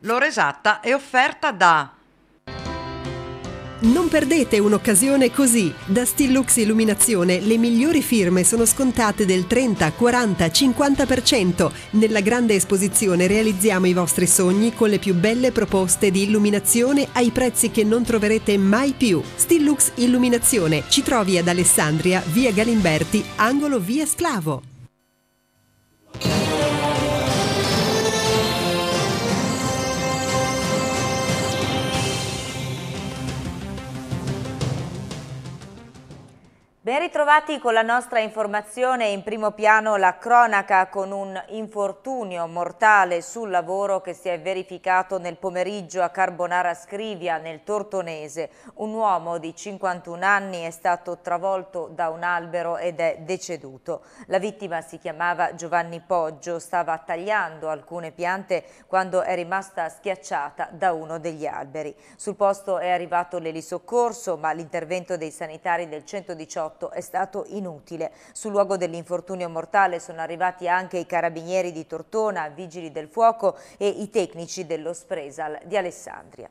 L'ora esatta è offerta da non perdete un'occasione così. Da Stillux Illuminazione le migliori firme sono scontate del 30, 40, 50%. Nella grande esposizione realizziamo i vostri sogni con le più belle proposte di illuminazione ai prezzi che non troverete mai più. Stillux Illuminazione ci trovi ad Alessandria, via Galimberti, angolo via Sclavo. Ben ritrovati con la nostra informazione in primo piano la cronaca con un infortunio mortale sul lavoro che si è verificato nel pomeriggio a Carbonara Scrivia nel Tortonese. Un uomo di 51 anni è stato travolto da un albero ed è deceduto. La vittima si chiamava Giovanni Poggio, stava tagliando alcune piante quando è rimasta schiacciata da uno degli alberi. Sul posto è arrivato l'elisoccorso ma l'intervento dei sanitari del 118 2018 è stato inutile. Sul luogo dell'infortunio mortale sono arrivati anche i carabinieri di Tortona, vigili del fuoco e i tecnici dello Spresal di Alessandria.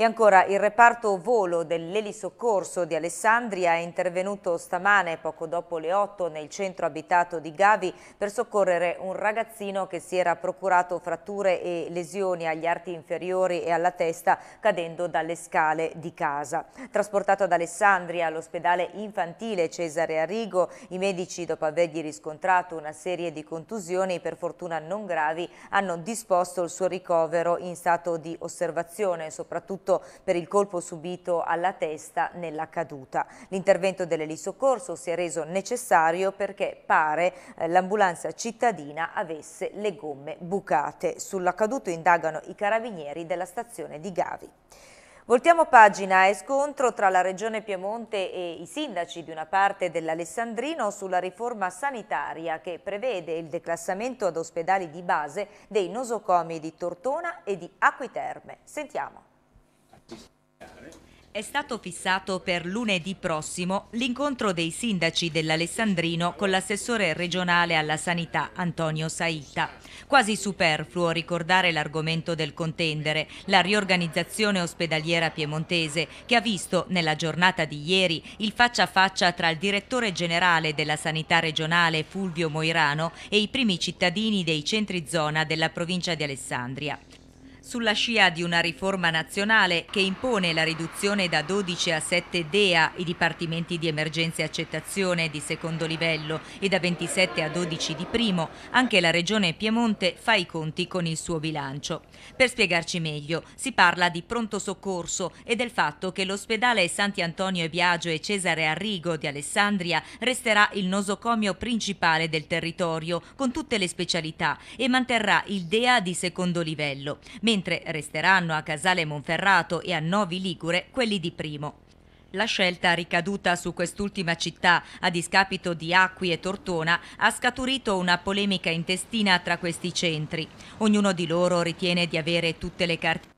E ancora il reparto volo dell'elisoccorso di Alessandria è intervenuto stamane poco dopo le 8 nel centro abitato di Gavi per soccorrere un ragazzino che si era procurato fratture e lesioni agli arti inferiori e alla testa cadendo dalle scale di casa. Trasportato ad Alessandria all'ospedale infantile Cesare Arrigo, i medici dopo avergli riscontrato una serie di contusioni per fortuna non gravi hanno disposto il suo ricovero in stato di osservazione soprattutto soprattutto per il colpo subito alla testa nella caduta. L'intervento dell'elisoccorso si è reso necessario perché pare eh, l'ambulanza cittadina avesse le gomme bucate. Sull'accaduto indagano i carabinieri della stazione di Gavi. Voltiamo pagina e scontro tra la Regione Piemonte e i sindaci di una parte dell'Alessandrino sulla riforma sanitaria che prevede il declassamento ad ospedali di base dei nosocomi di Tortona e di Acquiterme. Sentiamo. È stato fissato per lunedì prossimo l'incontro dei sindaci dell'Alessandrino con l'assessore regionale alla sanità Antonio Saita. Quasi superfluo ricordare l'argomento del contendere, la riorganizzazione ospedaliera piemontese che ha visto nella giornata di ieri il faccia a faccia tra il direttore generale della sanità regionale Fulvio Moirano e i primi cittadini dei centri zona della provincia di Alessandria. Sulla scia di una riforma nazionale che impone la riduzione da 12 a 7 DEA, i dipartimenti di emergenza e accettazione di secondo livello, e da 27 a 12 di primo, anche la Regione Piemonte fa i conti con il suo bilancio. Per spiegarci meglio, si parla di pronto soccorso e del fatto che l'ospedale Santi Antonio e Biagio e Cesare Arrigo di Alessandria resterà il nosocomio principale del territorio, con tutte le specialità, e manterrà il DEA di secondo livello, mentre mentre resteranno a Casale Monferrato e a Novi Ligure quelli di primo. La scelta ricaduta su quest'ultima città a discapito di Acqui e Tortona ha scaturito una polemica intestina tra questi centri. Ognuno di loro ritiene di avere tutte le carte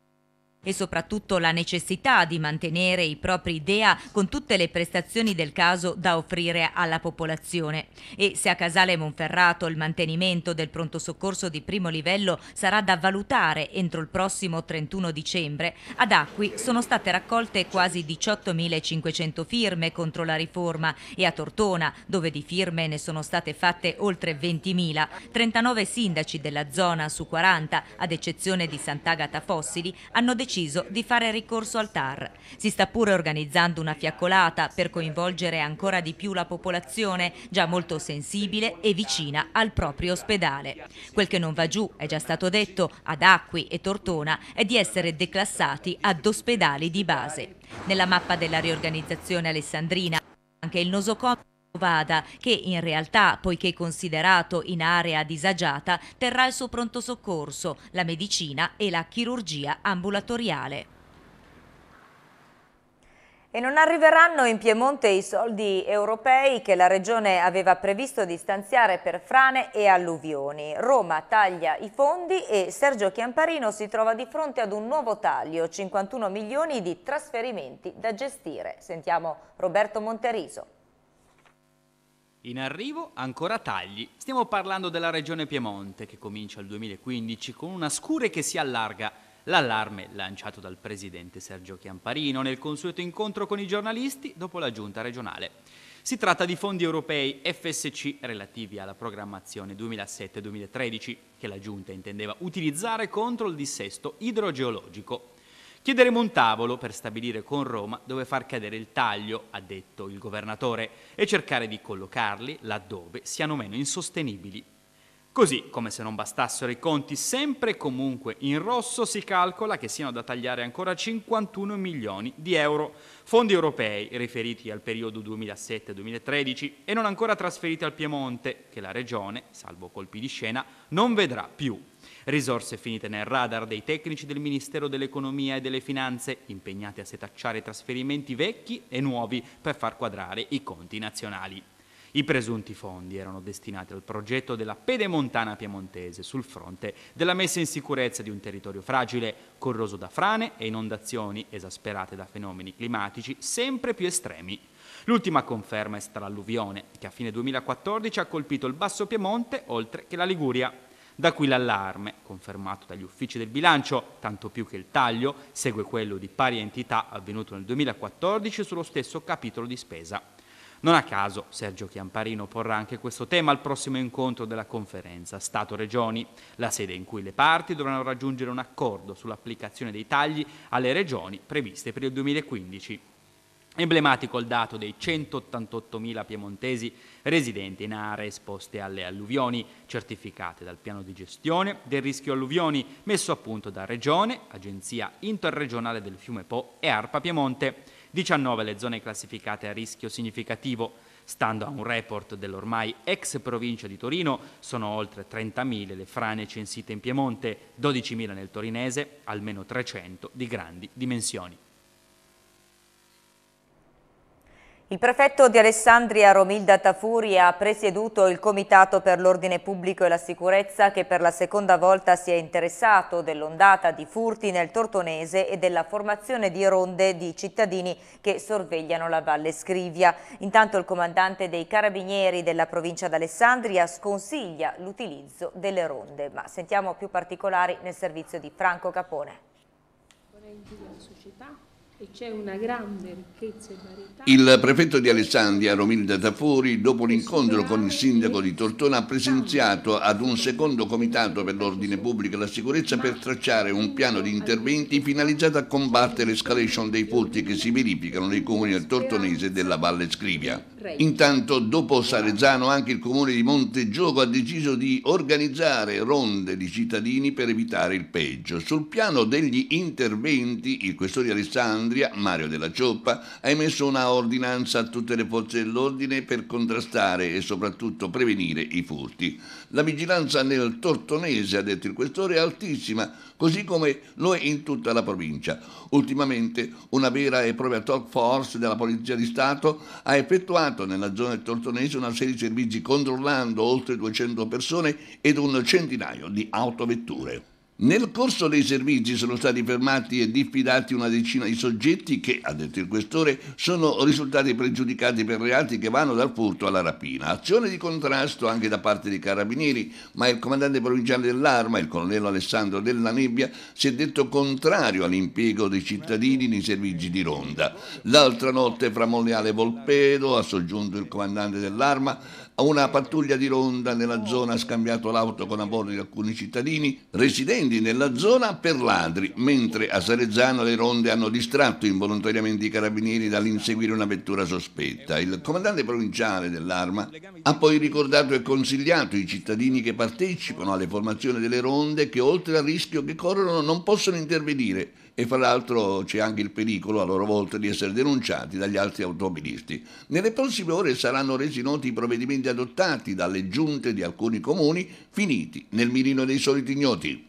e soprattutto la necessità di mantenere i propri DEA con tutte le prestazioni del caso da offrire alla popolazione. E se a Casale Monferrato il mantenimento del pronto soccorso di primo livello sarà da valutare entro il prossimo 31 dicembre, ad Acqui sono state raccolte quasi 18.500 firme contro la riforma e a Tortona, dove di firme ne sono state fatte oltre 20.000, 39 sindaci della zona su 40, ad eccezione di Sant'Agata Fossili, hanno deciso deciso di fare ricorso al TAR. Si sta pure organizzando una fiaccolata per coinvolgere ancora di più la popolazione, già molto sensibile e vicina al proprio ospedale. Quel che non va giù, è già stato detto, ad Acqui e Tortona è di essere declassati ad ospedali di base. Nella mappa della riorganizzazione alessandrina anche il nosocomio Vada, che in realtà, poiché considerato in area disagiata, terrà il suo pronto soccorso, la medicina e la chirurgia ambulatoriale. E non arriveranno in Piemonte i soldi europei che la Regione aveva previsto di stanziare per frane e alluvioni. Roma taglia i fondi e Sergio Chiamparino si trova di fronte ad un nuovo taglio, 51 milioni di trasferimenti da gestire. Sentiamo Roberto Monteriso. In arrivo ancora tagli. Stiamo parlando della regione Piemonte che comincia il 2015 con una scure che si allarga. L'allarme lanciato dal presidente Sergio Chiamparino nel consueto incontro con i giornalisti dopo la giunta regionale. Si tratta di fondi europei FSC relativi alla programmazione 2007-2013 che la giunta intendeva utilizzare contro il dissesto idrogeologico. Chiederemo un tavolo per stabilire con Roma dove far cadere il taglio, ha detto il governatore, e cercare di collocarli laddove siano meno insostenibili Così, come se non bastassero i conti sempre e comunque in rosso, si calcola che siano da tagliare ancora 51 milioni di euro, fondi europei riferiti al periodo 2007-2013 e non ancora trasferiti al Piemonte, che la Regione, salvo colpi di scena, non vedrà più. Risorse finite nel radar dei tecnici del Ministero dell'Economia e delle Finanze, impegnati a setacciare trasferimenti vecchi e nuovi per far quadrare i conti nazionali. I presunti fondi erano destinati al progetto della pedemontana piemontese sul fronte della messa in sicurezza di un territorio fragile, corroso da frane e inondazioni esasperate da fenomeni climatici sempre più estremi. L'ultima conferma è stata l'alluvione, che a fine 2014 ha colpito il Basso Piemonte oltre che la Liguria. Da qui l'allarme, confermato dagli uffici del bilancio, tanto più che il taglio segue quello di pari entità avvenuto nel 2014 sullo stesso capitolo di spesa. Non a caso Sergio Chiamparino porrà anche questo tema al prossimo incontro della conferenza Stato-Regioni, la sede in cui le parti dovranno raggiungere un accordo sull'applicazione dei tagli alle regioni previste per il 2015. Emblematico il dato dei 188.000 piemontesi residenti in aree esposte alle alluvioni, certificate dal piano di gestione del rischio alluvioni messo a punto da Regione, Agenzia Interregionale del Fiume Po e Arpa Piemonte. 19 le zone classificate a rischio significativo. Stando a un report dell'ormai ex provincia di Torino, sono oltre 30.000 le frane censite in Piemonte, 12.000 nel torinese, almeno 300 di grandi dimensioni. Il prefetto di Alessandria Romilda Tafuri ha presieduto il Comitato per l'Ordine Pubblico e la Sicurezza che per la seconda volta si è interessato dell'ondata di furti nel Tortonese e della formazione di ronde di cittadini che sorvegliano la Valle Scrivia. Intanto il comandante dei Carabinieri della provincia d'Alessandria sconsiglia l'utilizzo delle ronde, ma sentiamo più particolari nel servizio di Franco Capone. Vorrei società c'è una grande ricchezza Il prefetto di Alessandria, Romilda Tafori, dopo l'incontro con il sindaco di Tortona, ha presenziato ad un secondo comitato per l'ordine pubblico e la sicurezza per tracciare un piano di interventi finalizzato a combattere l'escalation dei furti che si verificano nei comuni del Tortonese e della Valle Scrivia. Intanto, dopo Sarezzano, anche il comune di Montegioco ha deciso di organizzare ronde di cittadini per evitare il peggio. Sul piano degli interventi, il questore di Alessandria Alessandria, Mario della Cioppa, ha emesso una ordinanza a tutte le forze dell'ordine per contrastare e soprattutto prevenire i furti. La vigilanza nel Tortonese, ha detto il questore, è altissima, così come lo è in tutta la provincia. Ultimamente una vera e propria talk force della Polizia di Stato ha effettuato nella zona del Tortonese una serie di servizi controllando oltre 200 persone ed un centinaio di autovetture. Nel corso dei servizi sono stati fermati e diffidati una decina di soggetti che, ha detto il questore, sono risultati pregiudicati per reati che vanno dal furto alla rapina. Azione di contrasto anche da parte dei carabinieri, ma il comandante provinciale dell'arma, il colonnello Alessandro Della Nebbia, si è detto contrario all'impiego dei cittadini nei servizi di ronda. L'altra notte fra Monreale e Volpedo, ha soggiunto il comandante dell'arma, una pattuglia di ronda nella zona ha scambiato l'auto con a bordo di alcuni cittadini residenti incendi nella zona per ladri, mentre a Sarezzano le ronde hanno distratto involontariamente i carabinieri dall'inseguire una vettura sospetta. Il comandante provinciale dell'arma ha poi ricordato e consigliato i cittadini che partecipano alle formazioni delle ronde che oltre al rischio che corrono non possono intervenire e fra l'altro c'è anche il pericolo a loro volta di essere denunciati dagli altri automobilisti. Nelle prossime ore saranno resi noti i provvedimenti adottati dalle giunte di alcuni comuni finiti nel mirino dei soliti ignoti.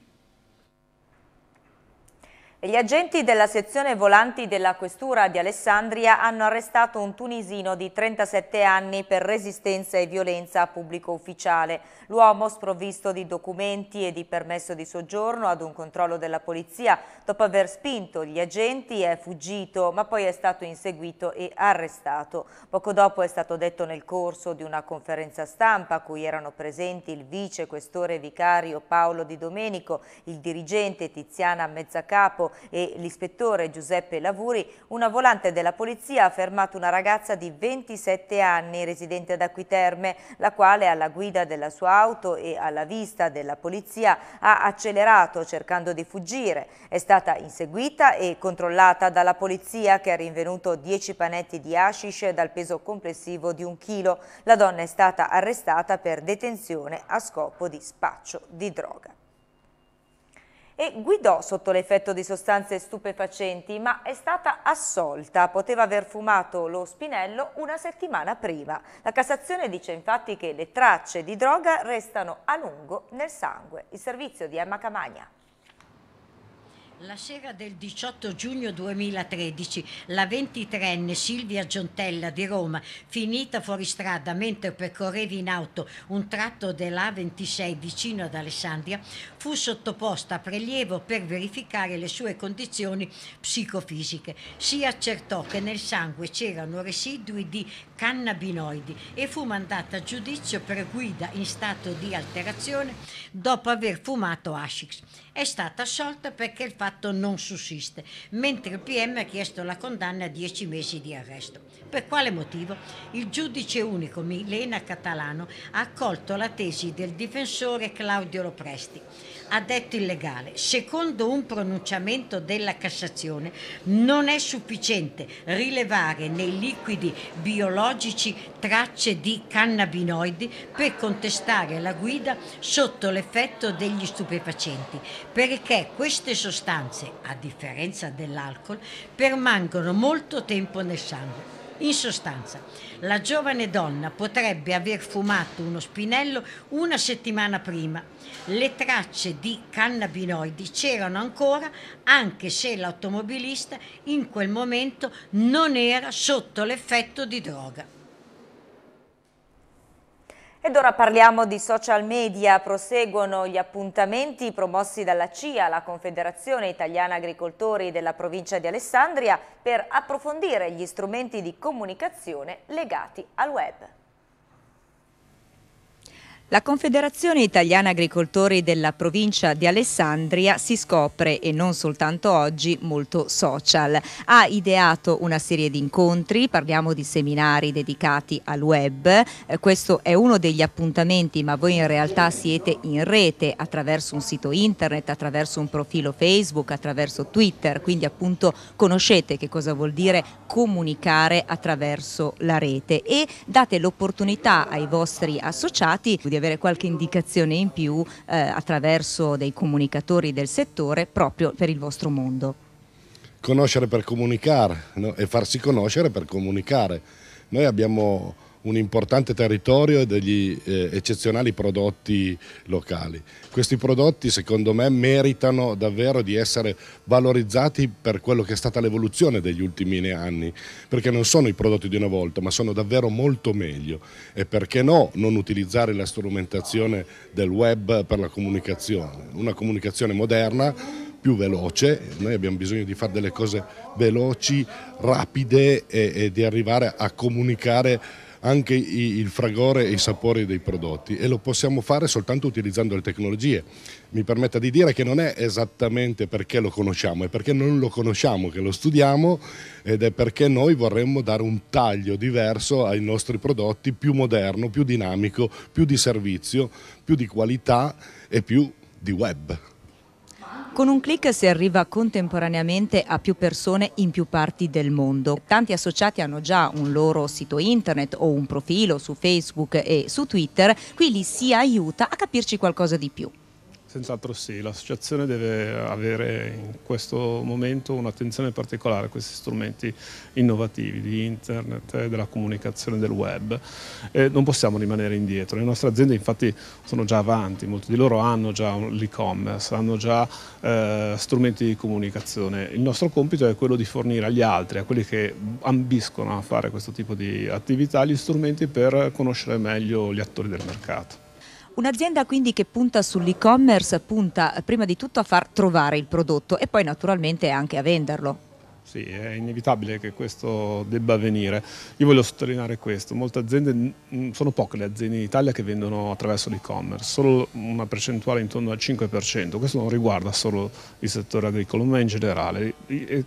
Gli agenti della sezione volanti della Questura di Alessandria hanno arrestato un tunisino di 37 anni per resistenza e violenza a pubblico ufficiale. L'uomo, sprovvisto di documenti e di permesso di soggiorno ad un controllo della polizia, dopo aver spinto gli agenti è fuggito, ma poi è stato inseguito e arrestato. Poco dopo è stato detto nel corso di una conferenza stampa a cui erano presenti il vice questore vicario Paolo Di Domenico, il dirigente Tiziana Mezzacapo, e l'ispettore Giuseppe Lavuri, una volante della polizia ha fermato una ragazza di 27 anni residente ad Acquiterme, la quale alla guida della sua auto e alla vista della polizia ha accelerato cercando di fuggire. È stata inseguita e controllata dalla polizia che ha rinvenuto 10 panetti di hashish dal peso complessivo di un chilo. La donna è stata arrestata per detenzione a scopo di spaccio di droga e guidò sotto l'effetto di sostanze stupefacenti, ma è stata assolta. Poteva aver fumato lo spinello una settimana prima. La Cassazione dice infatti che le tracce di droga restano a lungo nel sangue. Il servizio di Emma Camagna. La sera del 18 giugno 2013 la 23enne Silvia Giontella di Roma, finita fuori strada mentre percorreva in auto un tratto dell'A26 vicino ad Alessandria, fu sottoposta a prelievo per verificare le sue condizioni psicofisiche. Si accertò che nel sangue c'erano residui di cannabinoidi e fu mandata a giudizio per guida in stato di alterazione dopo aver fumato Ashix è stata assolta perché il fatto non sussiste, mentre il PM ha chiesto la condanna a 10 mesi di arresto. Per quale motivo? Il giudice unico Milena Catalano ha accolto la tesi del difensore Claudio Lopresti. Ha detto il legale, secondo un pronunciamento della Cassazione non è sufficiente rilevare nei liquidi biologici tracce di cannabinoidi per contestare la guida sotto l'effetto degli stupefacenti perché queste sostanze, a differenza dell'alcol, permangono molto tempo nel sangue. In sostanza, la giovane donna potrebbe aver fumato uno spinello una settimana prima. Le tracce di cannabinoidi c'erano ancora anche se l'automobilista in quel momento non era sotto l'effetto di droga. Ed ora parliamo di social media, proseguono gli appuntamenti promossi dalla CIA, la Confederazione Italiana Agricoltori della provincia di Alessandria, per approfondire gli strumenti di comunicazione legati al web. La Confederazione Italiana Agricoltori della provincia di Alessandria si scopre, e non soltanto oggi, molto social. Ha ideato una serie di incontri, parliamo di seminari dedicati al web, eh, questo è uno degli appuntamenti ma voi in realtà siete in rete attraverso un sito internet, attraverso un profilo Facebook, attraverso Twitter, quindi appunto conoscete che cosa vuol dire comunicare attraverso la rete e date l'opportunità ai vostri associati di ricevere qualche indicazione in più eh, attraverso dei comunicatori del settore proprio per il vostro mondo. Conoscere per comunicare no? e farsi conoscere per comunicare. Noi abbiamo un importante territorio e degli eh, eccezionali prodotti locali. Questi prodotti secondo me meritano davvero di essere valorizzati per quello che è stata l'evoluzione degli ultimi anni, perché non sono i prodotti di una volta, ma sono davvero molto meglio e perché no non utilizzare la strumentazione del web per la comunicazione, una comunicazione moderna più veloce, noi abbiamo bisogno di fare delle cose veloci, rapide e, e di arrivare a comunicare anche il fragore e i sapori dei prodotti e lo possiamo fare soltanto utilizzando le tecnologie. Mi permetta di dire che non è esattamente perché lo conosciamo, è perché non lo conosciamo che lo studiamo ed è perché noi vorremmo dare un taglio diverso ai nostri prodotti, più moderno, più dinamico, più di servizio, più di qualità e più di web. Con un clic si arriva contemporaneamente a più persone in più parti del mondo. Tanti associati hanno già un loro sito internet o un profilo su Facebook e su Twitter, qui li si aiuta a capirci qualcosa di più. Senz'altro sì, l'associazione deve avere in questo momento un'attenzione particolare a questi strumenti innovativi di internet, della comunicazione del web. E non possiamo rimanere indietro, le nostre aziende infatti sono già avanti, molti di loro hanno già l'e-commerce, hanno già eh, strumenti di comunicazione. Il nostro compito è quello di fornire agli altri, a quelli che ambiscono a fare questo tipo di attività, gli strumenti per conoscere meglio gli attori del mercato. Un'azienda quindi che punta sull'e-commerce punta eh, prima di tutto a far trovare il prodotto e poi naturalmente anche a venderlo. Sì, è inevitabile che questo debba avvenire. Io voglio sottolineare questo, molte aziende, sono poche le aziende in Italia che vendono attraverso l'e-commerce, solo una percentuale intorno al 5%, questo non riguarda solo il settore agricolo ma in generale.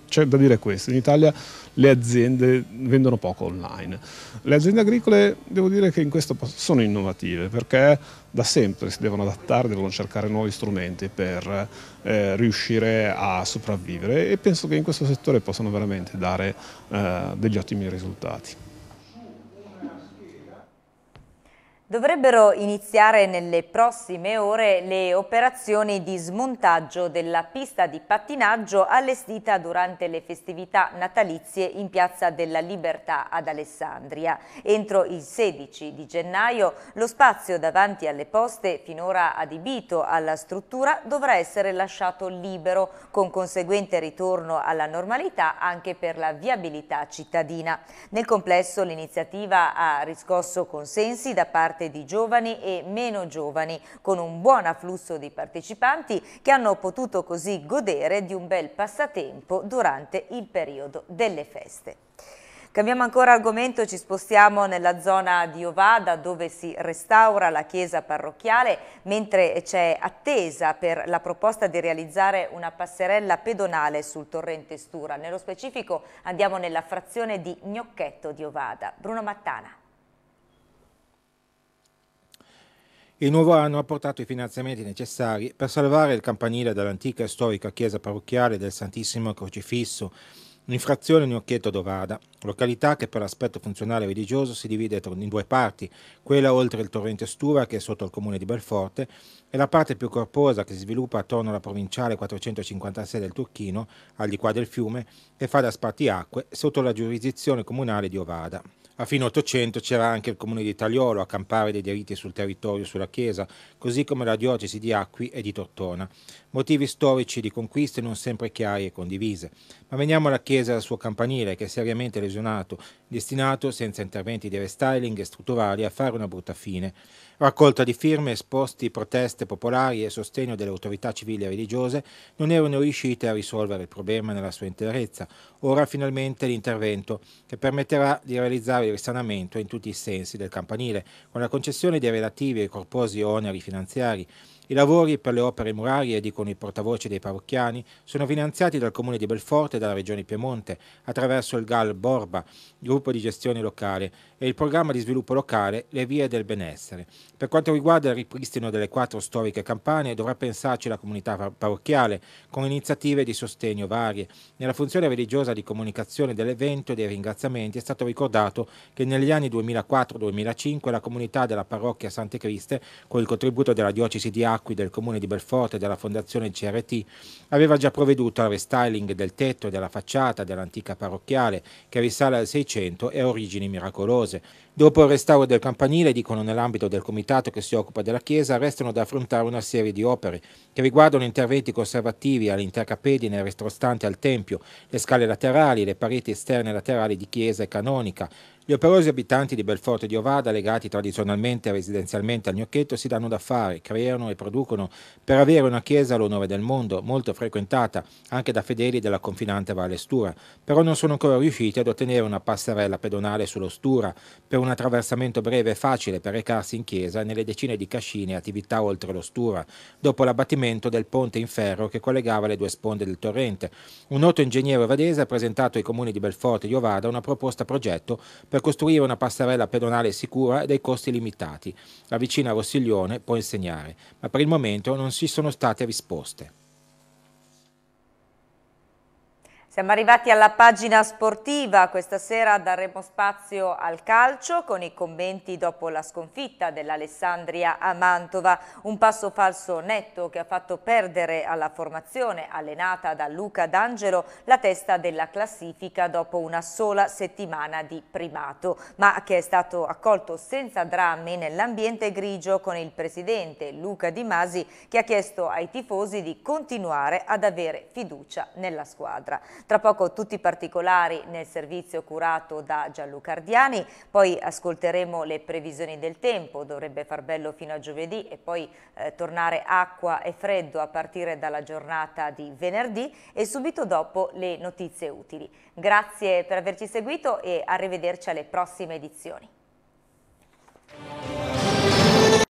C'è da dire questo, in Italia le aziende vendono poco online. Le aziende agricole devo dire che in questo sono innovative perché da sempre si devono adattare, devono cercare nuovi strumenti per eh, riuscire a sopravvivere e penso che in questo settore possano veramente dare eh, degli ottimi risultati. Dovrebbero iniziare nelle prossime ore le operazioni di smontaggio della pista di pattinaggio allestita durante le festività natalizie in Piazza della Libertà ad Alessandria. Entro il 16 di gennaio lo spazio davanti alle poste finora adibito alla struttura dovrà essere lasciato libero con conseguente ritorno alla normalità anche per la viabilità cittadina. Nel complesso l'iniziativa ha riscosso consensi da parte parte di giovani e meno giovani, con un buon afflusso di partecipanti che hanno potuto così godere di un bel passatempo durante il periodo delle feste. Cambiamo ancora argomento, ci spostiamo nella zona di Ovada dove si restaura la chiesa parrocchiale mentre c'è attesa per la proposta di realizzare una passerella pedonale sul torrente Stura. Nello specifico andiamo nella frazione di Gnocchetto di Ovada. Bruno Mattana. Il nuovo anno ha portato i finanziamenti necessari per salvare il campanile dall'antica e storica chiesa parrocchiale del Santissimo Crocifisso, un'infrazione in Occhietto Dovada, località che per l'aspetto funzionale e religioso si divide in due parti, quella oltre il torrente Stura che è sotto il comune di Belforte e la parte più corposa che si sviluppa attorno alla provinciale 456 del Turchino, al di qua del fiume, e fa da spartiacque sotto la giurisdizione comunale di Ovada. A fine 800 c'era anche il comune di Tagliolo a campare dei diritti sul territorio sulla chiesa, così come la diocesi di Acqui e di Tortona motivi storici di conquiste non sempre chiari e condivise. Ma veniamo alla chiesa e al suo campanile, che è seriamente lesionato, destinato, senza interventi di restyling e strutturali, a fare una brutta fine. Raccolta di firme, esposti, proteste popolari e sostegno delle autorità civili e religiose non erano riuscite a risolvere il problema nella sua interezza. Ora finalmente l'intervento che permetterà di realizzare il risanamento in tutti i sensi del campanile, con la concessione dei relativi e corposi oneri finanziari, i lavori per le opere murarie, dicono i portavoce dei parrocchiani, sono finanziati dal comune di Belforte e dalla regione Piemonte attraverso il GAL Borba, gruppo di gestione locale, e il programma di sviluppo locale Le vie del benessere. Per quanto riguarda il ripristino delle quattro storiche campane, dovrà pensarci la comunità parrocchiale con iniziative di sostegno varie. Nella funzione religiosa di comunicazione dell'evento e dei ringraziamenti è stato ricordato che negli anni 2004-2005 la comunità della parrocchia Sante Criste, con il contributo della diocesi di Aro, Acqui, del comune di Belforte e della fondazione CRT, aveva già provveduto al restyling del tetto e della facciata dell'antica parrocchiale che risale al 600 e ha origini miracolose. Dopo il restauro del campanile, dicono nell'ambito del comitato che si occupa della chiesa, restano da affrontare una serie di opere che riguardano interventi conservativi all'intercapedine retrostante al tempio, le scale laterali, le pareti esterne laterali di chiesa e canonica, gli operosi abitanti di Belforte di Ovada, legati tradizionalmente e residenzialmente al Gnocchetto, si danno da fare, creano e producono per avere una chiesa all'onore del mondo, molto frequentata anche da fedeli della confinante Valle Stura, però non sono ancora riusciti ad ottenere una passerella pedonale sullo Stura per un attraversamento breve e facile per recarsi in chiesa nelle decine di cascine e attività oltre lo Stura, dopo l'abbattimento del ponte in ferro che collegava le due sponde del torrente. Un noto ingegnere vadese ha presentato ai comuni di Belforte di Ovada una proposta progetto per costruire una passerella pedonale sicura e dai costi limitati. La vicina Rossiglione può insegnare, ma per il momento non ci sono state risposte. Siamo arrivati alla pagina sportiva, questa sera daremo spazio al calcio con i commenti dopo la sconfitta dell'Alessandria a Mantova, un passo falso netto che ha fatto perdere alla formazione allenata da Luca D'Angelo la testa della classifica dopo una sola settimana di primato, ma che è stato accolto senza drammi nell'ambiente grigio con il presidente Luca Di Masi che ha chiesto ai tifosi di continuare ad avere fiducia nella squadra. Tra poco tutti i particolari nel servizio curato da Gianluca Ardiani, poi ascolteremo le previsioni del tempo, dovrebbe far bello fino a giovedì e poi eh, tornare acqua e freddo a partire dalla giornata di venerdì e subito dopo le notizie utili. Grazie per averci seguito e arrivederci alle prossime edizioni.